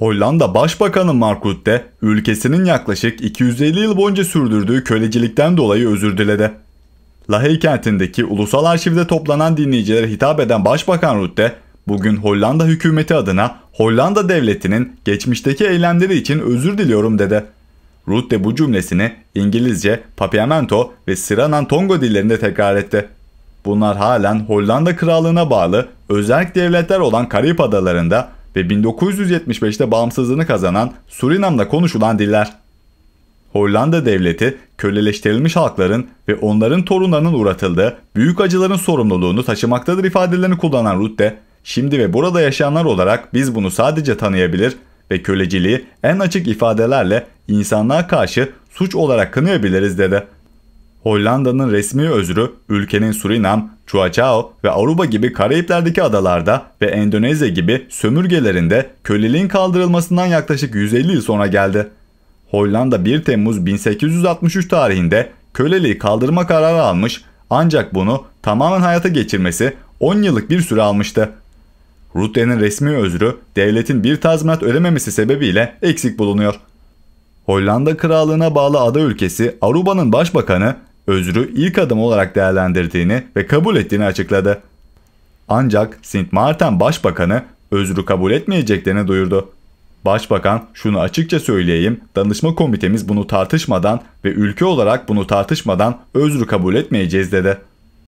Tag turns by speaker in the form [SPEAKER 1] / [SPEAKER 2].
[SPEAKER 1] Hollanda Başbakanı Mark Rutte ülkesinin yaklaşık 250 yıl boyunca sürdürdüğü kölecilikten dolayı özür diledi. Lahey kentindeki ulusal arşivde toplanan dinleyicilere hitap eden Başbakan Rutte, bugün Hollanda hükümeti adına Hollanda devletinin geçmişteki eylemleri için özür diliyorum dedi. Rutte bu cümlesini İngilizce, Papiamento ve Siranan Tongo dillerinde tekrar etti. Bunlar halen Hollanda krallığına bağlı özel devletler olan Karayip adalarında ve 1975'te bağımsızlığını kazanan Surinam'da konuşulan diller. Hollanda devleti köleleştirilmiş halkların ve onların torunlarının uğratıldığı büyük acıların sorumluluğunu taşımaktadır ifadelerini kullanan Rutte, şimdi ve burada yaşayanlar olarak biz bunu sadece tanıyabilir ve köleciliği en açık ifadelerle insanlığa karşı suç olarak kınayabiliriz dedi. Hollanda'nın resmi özrü ülkenin Surinam, Chuachao ve Aruba gibi Karayipler'deki adalarda ve Endonezya gibi sömürgelerinde köleliğin kaldırılmasından yaklaşık 150 yıl sonra geldi. Hollanda 1 Temmuz 1863 tarihinde köleliği kaldırma kararı almış ancak bunu tamamen hayata geçirmesi 10 yıllık bir süre almıştı. Rutte'nin resmi özrü devletin bir tazminat ödememesi sebebiyle eksik bulunuyor. Hollanda Krallığına bağlı ada ülkesi Aruba'nın başbakanı özrü ilk adım olarak değerlendirdiğini ve kabul ettiğini açıkladı. Ancak Sint Maarten Başbakanı özrü kabul etmeyeceklerini duyurdu. Başbakan şunu açıkça söyleyeyim danışma komitemiz bunu tartışmadan ve ülke olarak bunu tartışmadan özrü kabul etmeyeceğiz dedi.